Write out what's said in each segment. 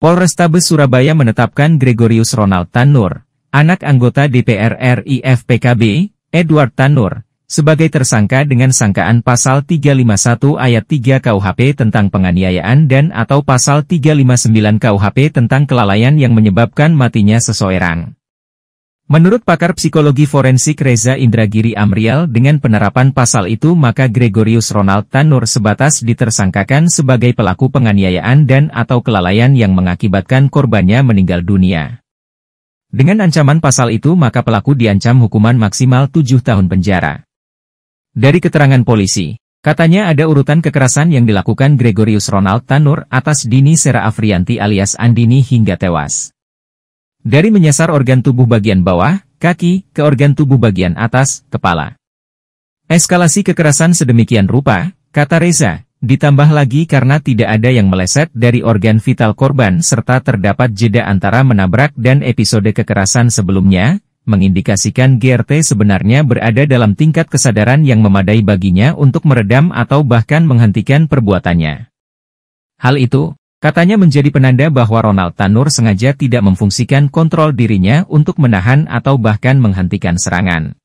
Polrestabes Surabaya menetapkan Gregorius Ronald Tanur, anak anggota DPR RI FPKB, Edward Tanur, sebagai tersangka dengan sangkaan pasal 351 ayat 3 KUHP tentang penganiayaan dan atau pasal 359 KUHP tentang kelalaian yang menyebabkan matinya seseorang. Menurut pakar psikologi forensik Reza Indragiri Amrial dengan penerapan pasal itu maka Gregorius Ronald Tanur sebatas ditersangkakan sebagai pelaku penganiayaan dan atau kelalaian yang mengakibatkan korbannya meninggal dunia. Dengan ancaman pasal itu maka pelaku diancam hukuman maksimal 7 tahun penjara. Dari keterangan polisi, katanya ada urutan kekerasan yang dilakukan Gregorius Ronald Tanur atas Dini Sera Afrianti alias Andini hingga tewas. Dari menyasar organ tubuh bagian bawah, kaki, ke organ tubuh bagian atas, kepala. Eskalasi kekerasan sedemikian rupa, kata Reza, ditambah lagi karena tidak ada yang meleset dari organ vital korban serta terdapat jeda antara menabrak dan episode kekerasan sebelumnya, mengindikasikan GRT sebenarnya berada dalam tingkat kesadaran yang memadai baginya untuk meredam atau bahkan menghentikan perbuatannya. Hal itu, Katanya menjadi penanda bahwa Ronald Tanur sengaja tidak memfungsikan kontrol dirinya untuk menahan atau bahkan menghentikan serangan.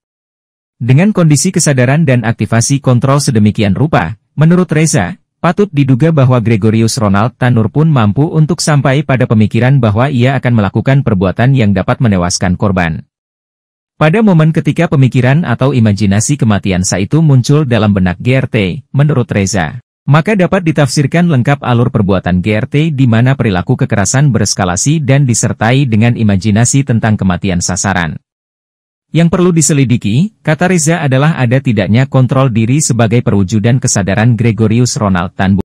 Dengan kondisi kesadaran dan aktivasi kontrol sedemikian rupa, menurut Reza, patut diduga bahwa Gregorius Ronald Tanur pun mampu untuk sampai pada pemikiran bahwa ia akan melakukan perbuatan yang dapat menewaskan korban. Pada momen ketika pemikiran atau imajinasi kematian Sa itu muncul dalam benak GRT, menurut Reza. Maka dapat ditafsirkan lengkap alur perbuatan GRT di mana perilaku kekerasan bereskalasi dan disertai dengan imajinasi tentang kematian sasaran. Yang perlu diselidiki, kata Reza adalah ada tidaknya kontrol diri sebagai perwujudan kesadaran Gregorius Ronald Tanbu.